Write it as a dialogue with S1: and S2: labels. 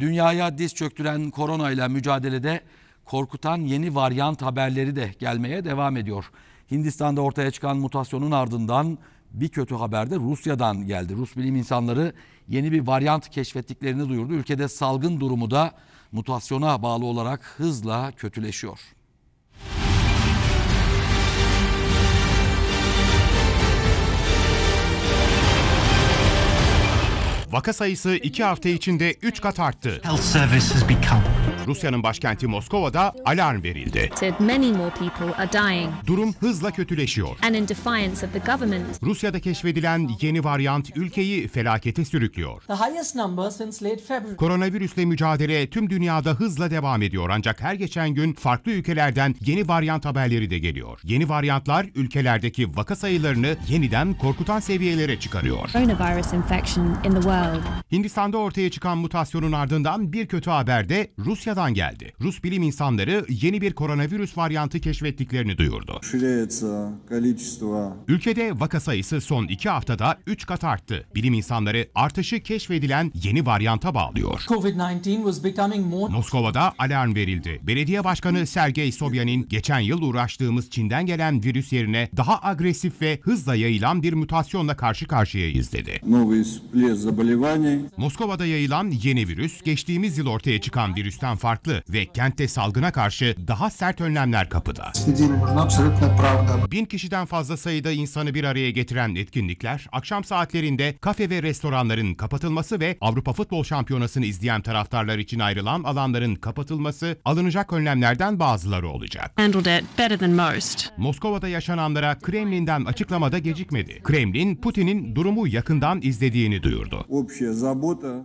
S1: Dünyaya diz çöktüren koronayla mücadelede korkutan yeni varyant haberleri de gelmeye devam ediyor. Hindistan'da ortaya çıkan mutasyonun ardından bir kötü haber de Rusya'dan geldi. Rus bilim insanları yeni bir varyant keşfettiklerini duyurdu. Ülkede salgın durumu da mutasyona bağlı olarak hızla kötüleşiyor.
S2: Vaka sayısı 2 hafta içinde 3 kat arttı. Rusya'nın başkenti Moskova'da alarm verildi. Durum hızla kötüleşiyor. Rusya'da keşfedilen yeni varyant ülkeyi felakete sürüklüyor. Koronavirüsle mücadele tüm dünyada hızla devam ediyor ancak her geçen gün farklı ülkelerden yeni varyant haberleri de geliyor. Yeni varyantlar ülkelerdeki vaka sayılarını yeniden korkutan seviyelere çıkarıyor. Coronavirus infection in the world world. Hindistan'da ortaya çıkan mutasyonun ardından bir kötü haber de Rusya'dan geldi. Rus bilim insanları yeni bir koronavirüs varyantı keşfettiklerini duyurdu. Ülkede vaka sayısı son iki haftada 3 kat arttı. Bilim insanları artışı keşfedilen yeni varyanta bağlıyor. More... Moskova'da alarm verildi. Belediye Başkanı Sergey Sobyanin geçen yıl uğraştığımız Çin'den gelen virüs yerine daha agresif ve hızla yayılan bir mutasyonla karşı karşıyayız dedi. Moskova'da yayılan yeni virüs geçtiğimiz yıl ortaya çıkan virüsten farklı ve kentte salgına karşı daha sert önlemler kapıda. Bin kişiden fazla sayıda insanı bir araya getiren etkinlikler akşam saatlerinde kafe ve restoranların kapatılması ve Avrupa Futbol Şampiyonası'nı izleyen taraftarlar için ayrılan alanların kapatılması alınacak önlemlerden bazıları olacak. Moskova'da yaşananlara Kremlin'den açıklamada gecikmedi. Kremlin, Putin'in durumu yakından izlediğini duyurdu.
S1: общая забота